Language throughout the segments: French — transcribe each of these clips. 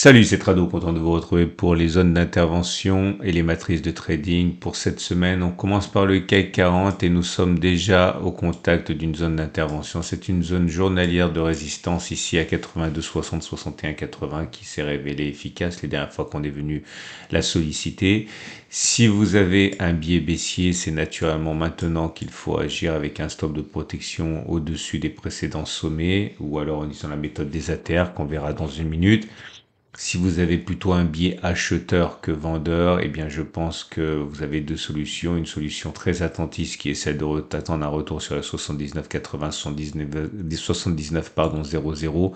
Salut, c'est Trado, content de vous retrouver pour les zones d'intervention et les matrices de trading. Pour cette semaine, on commence par le CAC 40 et nous sommes déjà au contact d'une zone d'intervention. C'est une zone journalière de résistance ici à 82, 60, 61, 80 qui s'est révélée efficace les dernières fois qu'on est venu la solliciter. Si vous avez un biais baissier, c'est naturellement maintenant qu'il faut agir avec un stop de protection au-dessus des précédents sommets ou alors en utilisant la méthode des ATR qu'on verra dans une minute. Si vous avez plutôt un biais acheteur que vendeur, eh bien je pense que vous avez deux solutions. Une solution très attentiste qui est celle d'attendre un retour sur la 79 80 79, pardon, 00.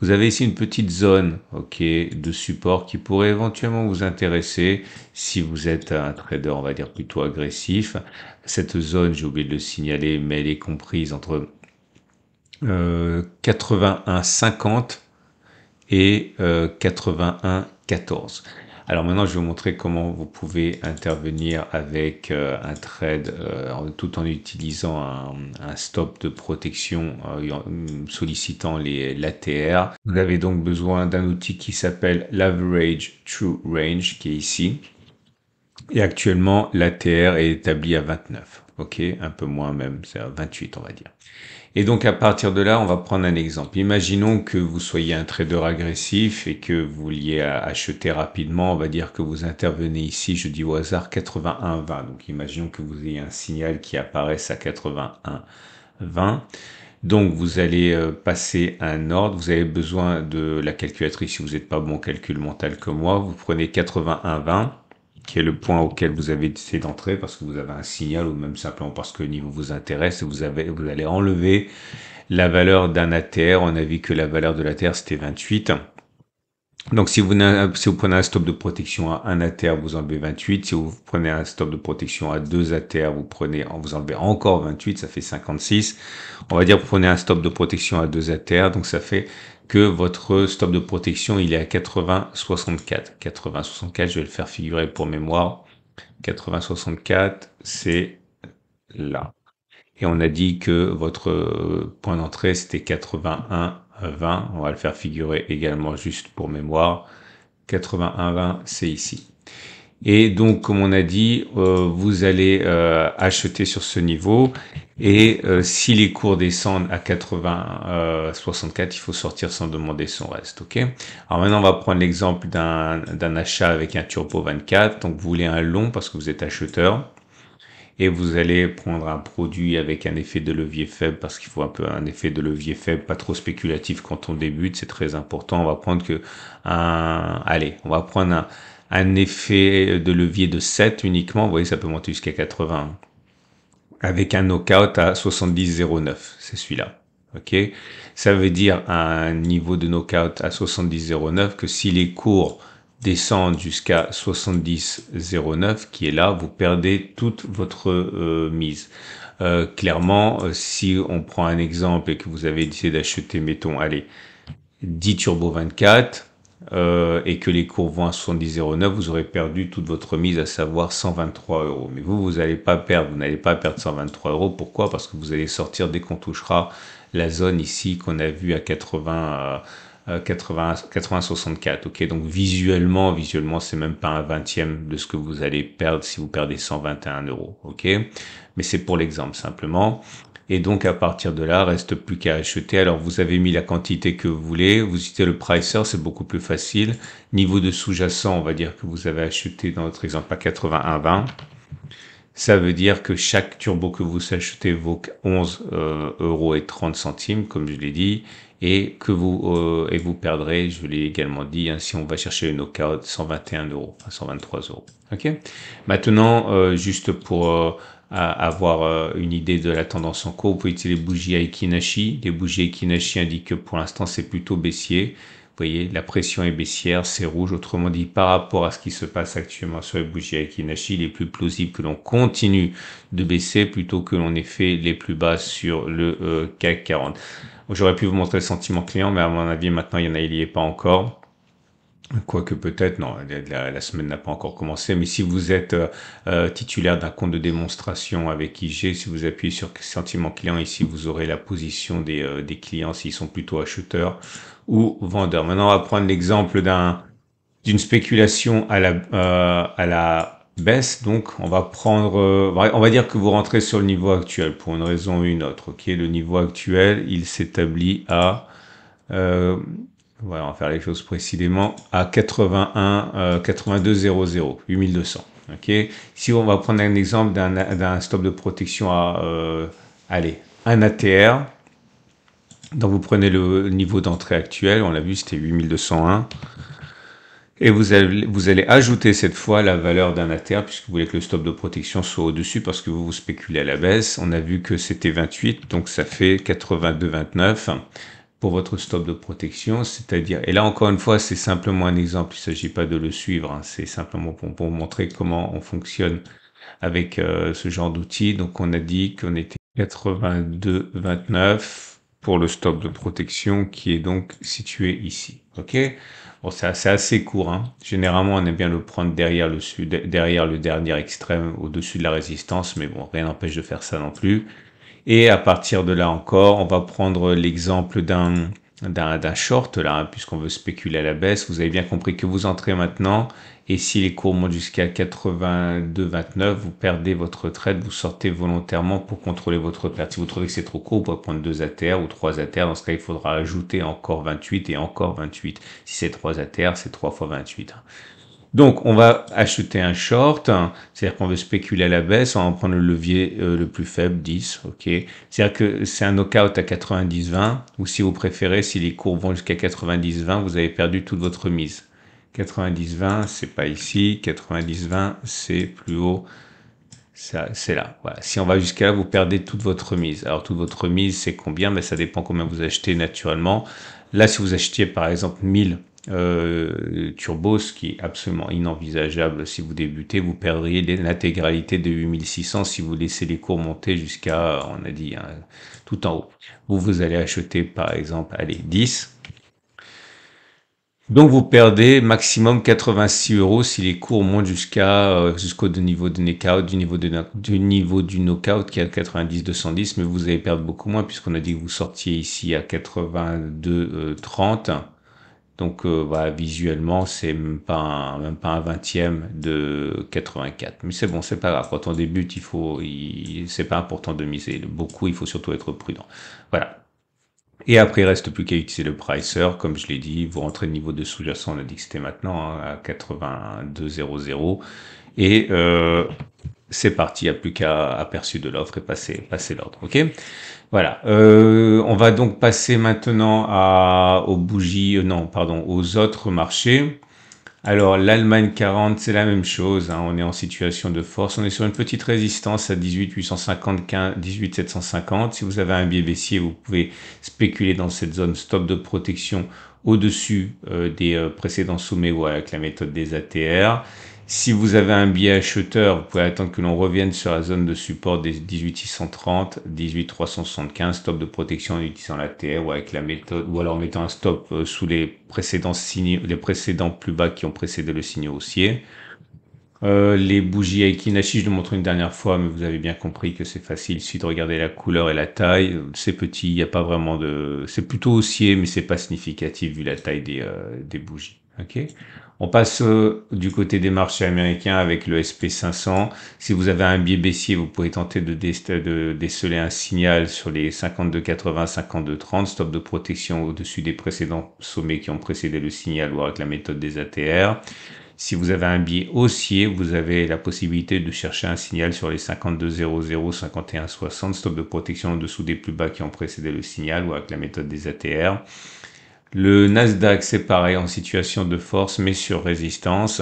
Vous avez ici une petite zone ok, de support qui pourrait éventuellement vous intéresser si vous êtes un trader, on va dire, plutôt agressif. Cette zone, j'ai oublié de le signaler, mais elle est comprise entre euh, 50 et 81,14. Euh, Alors maintenant, je vais vous montrer comment vous pouvez intervenir avec euh, un trade euh, tout en utilisant un, stop de protection, en sollicitant les l'ATR. Vous avez donc besoin d'un outil qui s'appelle l'Average True Range, qui est ici. Et actuellement, l'ATR est établi à 29. Ok, un peu moins même, c'est à 28 on va dire. Et donc à partir de là, on va prendre un exemple. Imaginons que vous soyez un trader agressif et que vous vouliez acheter rapidement, on va dire que vous intervenez ici, je dis au hasard, 81-20. Donc imaginons que vous ayez un signal qui apparaisse à 81-20. Donc vous allez euh, passer un ordre, vous avez besoin de la calculatrice si vous n'êtes pas bon calcul mental comme moi, vous prenez 81-20 qui est le point auquel vous avez décidé d'entrer parce que vous avez un signal ou même simplement parce que le niveau vous intéresse vous, avez, vous allez enlever la valeur d'un ATR. On a vu que la valeur de l'ATR c'était 28. Donc si vous, prenez un stop de protection à un ATR, vous enlevez 28. Si vous prenez un stop de protection à deux ATR, vous, prenez, vous enlevez encore 28, ça fait 56. On va dire vous prenez un stop de protection à deux ATR, donc ça fait que votre stop de protection il est à 80-64. 80-64, je vais le faire figurer pour mémoire. 80-64, c'est là. Et on a dit que votre euh, point d'entrée, c'était 81-20. On va le faire figurer également juste pour mémoire. 81-20, c'est ici. Et donc, comme on a dit, euh, vous allez euh, acheter sur ce niveau. Et euh, si les cours descendent à 80, 64, il faut sortir sans demander son reste. Ok. Alors maintenant, on va prendre l'exemple d'un achat avec un turbo 24. Donc, vous voulez un long parce que vous êtes acheteur. Et vous allez prendre un produit avec un effet de levier faible parce qu'il faut un peu un effet de levier faible, pas trop spéculatif quand on débute, c'est très important. On va prendre que un, allez, on va prendre un un effet de levier de 7 uniquement, vous voyez, ça peut monter jusqu'à 80. Avec un knockout à 70,09, c'est celui-là. ok ça veut dire un niveau de knockout à 70,09 que si les cours descendent jusqu'à 70,09 qui est là, vous perdez toute votre euh, mise. Euh, clairement, euh, si on prend un exemple et que vous avez décidé d'acheter, mettons, allez, 10 Turbo 24, euh, et que les cours vont à 70,09, vous aurez perdu toute votre mise, à savoir 123 euros. Mais vous, vous n'allez pas perdre, vous n'allez pas perdre 123 euros. Pourquoi Parce que vous allez sortir dès qu'on touchera la zone ici qu'on a vue à 80. 80, 80 64 ok donc visuellement visuellement c'est même pas un vingtième de ce que vous allez perdre si vous perdez 121 euros ok mais c'est pour l'exemple simplement et donc, à partir de là, reste plus qu'à acheter. Alors, vous avez mis la quantité que vous voulez. Vous citez le pricer, c'est beaucoup plus facile. Niveau de sous-jacent, on va dire que vous avez acheté dans notre exemple à 81,20. Ça veut dire que chaque turbo que vous achetez vaut 11 euh, euros et 30 centimes, comme je l'ai dit, et que vous euh, et vous perdrez, je l'ai également dit, hein, si on va chercher une carotte 121 euros, 123 euros. Ok. Maintenant, euh, juste pour à avoir euh, une idée de la tendance en cours, vous pouvez utiliser les bougies à Les bougies Aikinashi indiquent que pour l'instant c'est plutôt baissier. Vous voyez, la pression est baissière, c'est rouge. Autrement dit, par rapport à ce qui se passe actuellement sur les bougies Aikinashi, il est plus plausible que l'on continue de baisser plutôt que l'on ait fait les plus bas sur le euh, CAC 40. J'aurais pu vous montrer le sentiment client, mais à mon avis, maintenant, il n'y en a, pas encore. Quoique peut-être, non, la, semaine n'a pas encore commencé, mais si vous êtes euh, euh, titulaire d'un compte de démonstration avec IG, si vous appuyez sur sentiment client, ici vous aurez la position euh, des, clients s'ils sont plutôt acheteurs ou vendeurs. Maintenant, on va prendre l'exemple d'un d'une spéculation à la, à la baisse. Donc, on va prendre, on va dire que vous rentrez sur le niveau actuel pour une raison ou une autre. est le niveau actuel, il s'établit à on va faire les choses précisément à 81 82 8200. Ok. Si on va prendre un exemple d'un stop de protection à euh, un ATR. Donc vous prenez le niveau d'entrée actuel, on l'a vu, c'était 8201. Et vous allez, vous allez ajouter cette fois la valeur d'un ATR puisque vous voulez que le stop de protection soit au-dessus parce que vous vous spéculez à la baisse. On a vu que c'était 28, donc ça fait 82,29 votre stop de protection, c'est-à-dire, et là encore une fois, c'est simplement un exemple, il s'agit pas de le suivre, hein, c'est simplement pour, montrer comment on fonctionne avec euh, ce genre d'outil Donc on a dit qu'on était 82 29 pour le stop de protection qui est donc situé ici. Ok Bon, c'est assez, court. Hein. Généralement, on aime bien le prendre derrière le, sud derrière le dernier extrême, au-dessus de la résistance, mais bon, rien n'empêche de faire ça non plus. Et à partir de là encore, on va prendre l'exemple d'un d'un short là, hein, puisqu'on veut spéculer à la baisse. Vous avez bien compris que vous entrez maintenant et si les cours montent jusqu'à 82,29, vous perdez votre trade, vous sortez volontairement pour contrôler votre perte. Si vous trouvez que c'est trop court, vous pouvez prendre 2 terre ou 3 terre. Dans ce cas, il faudra ajouter encore 28 et encore 28. Si c'est 3 terre, c'est 3 fois 28. Donc, on va acheter un short, hein. c'est-à-dire qu'on veut spéculer à la baisse, on va prendre le levier euh, le plus faible, 10, ok C'est-à-dire que c'est un knockout à 90-20, ou si vous préférez, si les cours vont jusqu'à 90-20, vous avez perdu toute votre mise. 90-20, c'est pas ici, 90-20, c'est plus haut, c'est là. Voilà. Si on va jusqu'à là, vous perdez toute votre mise. Alors, toute votre mise, c'est combien Mais ben, Ça dépend combien vous achetez naturellement. Là, si vous achetiez par exemple 1000 euh, turbo, ce qui est absolument inenvisageable si vous débutez, vous perdriez l'intégralité de 8600 si vous laissez les cours monter jusqu'à, on a dit, hein, tout en haut. Vous, vous allez acheter par exemple, allez, 10. Donc vous perdez maximum 86 euros si les cours montent jusqu'à euh, jusqu'au niveau de knockout, du niveau de du niveau du knockout qui est à 90 210, mais vous allez perdre beaucoup moins puisqu'on a dit que vous sortiez ici à 82 30 euh, donc euh, bah, visuellement, c'est même pas un, même pas un vingtième de 84. Mais c'est bon, c'est pas grave. Quand on débute, il faut, c'est pas important de miser beaucoup. Il faut surtout être prudent. Voilà. Et après, il reste plus qu'à utiliser le pricer. Comme je l'ai dit, vous rentrez le niveau de sous-jacent. On a dit que c'était maintenant hein, à 82,00. Et euh, c'est parti. Il n'y a plus qu'à aperçu de l'offre et passer, passer l'ordre. Ok. Voilà. Euh, on va donc passer maintenant aux bougies, euh, non, pardon, aux autres marchés. Alors, l'Allemagne 40, c'est la même chose. Hein. on est en situation de force. On est sur une petite résistance à 18,850, 18,750. Si vous avez un biais baissier, vous pouvez spéculer dans cette zone stop de protection au-dessus euh, des précédents sommets ou avec la méthode des ATR. Si vous avez un billet acheteur, vous pouvez attendre que l'on revienne sur la zone de support des 18630, 18375, stop de protection en utilisant la TR ou avec la méthode, ou alors en mettant un stop euh, sous les précédents les précédents plus bas qui ont précédé le signe haussier. Euh, les bougies Aikinashi, je le montre une dernière fois, mais vous avez bien compris que c'est facile. Il suffit de regarder la couleur et la taille. C'est petit, il n'y a pas vraiment de. C'est plutôt haussier, mais c'est pas significatif vu la taille des, euh, des bougies. On passe euh, du côté des marchés américains avec le SP500. Si vous avez un biais baissier, vous pouvez tenter de, déceler un signal sur les 52,80, 52,30, stop de protection au-dessus des précédents sommets qui ont précédé le signal ou avec la méthode des ATR. Si vous avez un biais haussier, vous avez la possibilité de chercher un signal sur les 52,00, 51,60, stop de protection en dessous des plus bas qui ont précédé le signal ou avec la méthode des ATR. Le Nasdaq, c'est pareil, en situation de force, mais sur résistance.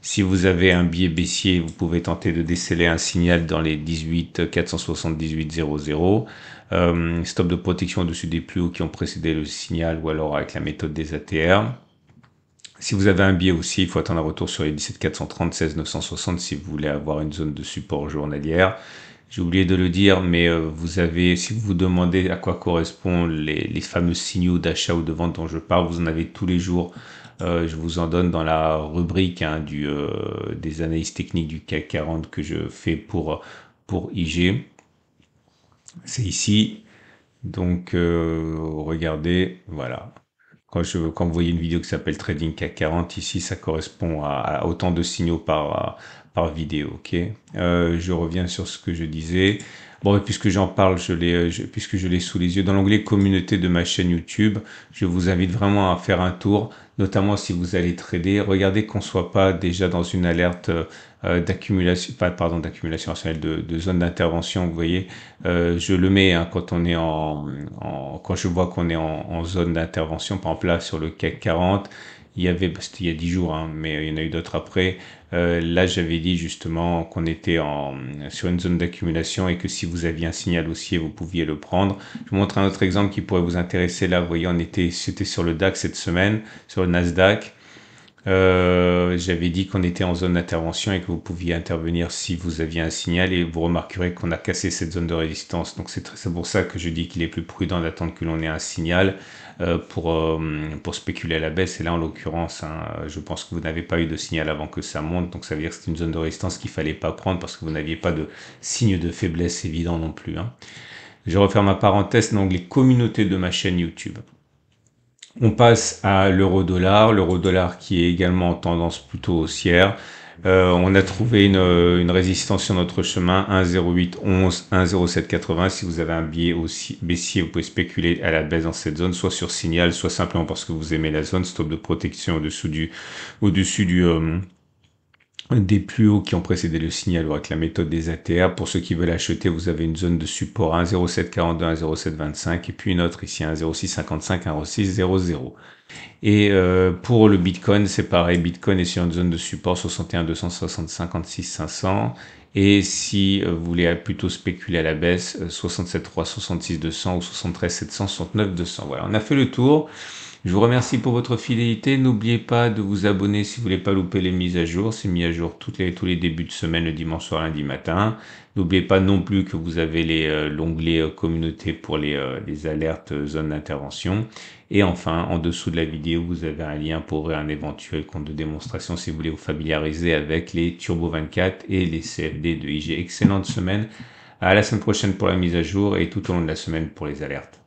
Si vous avez un biais baissier, vous pouvez tenter de déceler un signal dans les 18 478 euh, stop de protection au-dessus des plus hauts qui ont précédé le signal ou alors avec la méthode des ATR. Si vous avez un biais aussi, il faut attendre un retour sur les 17 960 si vous voulez avoir une zone de support journalière. J'ai oublié de le dire, mais euh, vous avez, si vous vous demandez à quoi correspondent les, fameux signaux d'achat ou de vente dont je parle, vous en avez tous les jours. Euh, je vous en donne dans la rubrique hein, du, euh, des analyses techniques du CAC 40 que je fais pour, pour IG. C'est ici. Donc, regardez, voilà. Quand, je, quand vous voyez une vidéo qui s'appelle Trading CAC 40, ici, ça correspond à, autant de signaux par, par vidéo. Ok, euh, je reviens sur ce que je disais. Bon, puisque j'en parle, je l'ai, euh, puisque je l'ai sous les yeux, dans l'onglet communauté de ma chaîne YouTube, je vous invite vraiment à faire un tour, notamment si vous allez trader. Regardez qu'on soit pas déjà dans une alerte euh, euh, d'accumulation, pardon, d'accumulation de, de zones d'intervention. Vous voyez, euh, je le mets hein, quand on est en, quand je vois qu'on est en, zone d'intervention. Par exemple là sur le CAC 40, il y avait, bah, c'était il y a 10 jours, hein, mais il y en a eu d'autres après. Euh, là, j'avais dit justement qu'on était en, sur une zone d'accumulation et que si vous aviez un signal haussier, vous pouviez le prendre. Je vous montre un autre exemple qui pourrait vous intéresser. Là, vous voyez, on était, c'était sur le DAX cette semaine, sur le Nasdaq. Euh, j'avais dit qu'on était en zone d'intervention et que vous pouviez intervenir si vous aviez un signal et vous remarquerez qu'on a cassé cette zone de résistance. Donc c'est pour ça que je dis qu'il est plus prudent d'attendre que l'on ait un signal euh, pour, euh, pour spéculer à la baisse. Et là en l'occurrence, hein, je pense que vous n'avez pas eu de signal avant que ça monte. Donc ça veut dire que c'est une zone de résistance qu'il fallait pas prendre parce que vous n'aviez pas de signe de faiblesse évident non plus. Hein. Je referme ma parenthèse dans les communautés de ma chaîne YouTube. On passe à l'euro-dollar, l'euro-dollar qui est également en tendance plutôt haussière. Euh, on a trouvé euh, une, résistance sur notre chemin 1,0811, 1,0780. Si vous avez un biais aussi baissier, vous pouvez spéculer à la baisse dans cette zone, soit sur signal, soit simplement parce que vous aimez la zone, stop de protection au-dessous du, au-dessus du, euh, des plus hauts qui ont précédé le signal avec la méthode des ATR. Pour ceux qui veulent acheter, vous avez une zone de support à 1,0742, 1,0725 et puis une autre ici à 1,0655, 1,0600. Et euh, pour le Bitcoin, c'est pareil. Bitcoin est sur une zone de support 61 260, 56 500. Et si euh, vous voulez plutôt spéculer à la baisse, 67 3, 66 200 ou 73 769 200. Voilà, on a fait le tour. Je vous remercie pour votre fidélité. N'oubliez pas de vous abonner si vous voulez pas louper les mises à jour. C'est mis à jour toutes les, tous les débuts de semaine, le dimanche soir, lundi matin. N'oubliez pas non plus que vous avez les, euh, l'onglet euh, communauté pour les, euh, les alertes zone d'intervention. Et enfin, en dessous de la vidéo, vous avez un lien pour un éventuel compte de démonstration si vous voulez vous familiariser avec les Turbo 24 et les CFD de IG. Excellente semaine. À la semaine prochaine pour la mise à jour et tout au long de la semaine pour les alertes.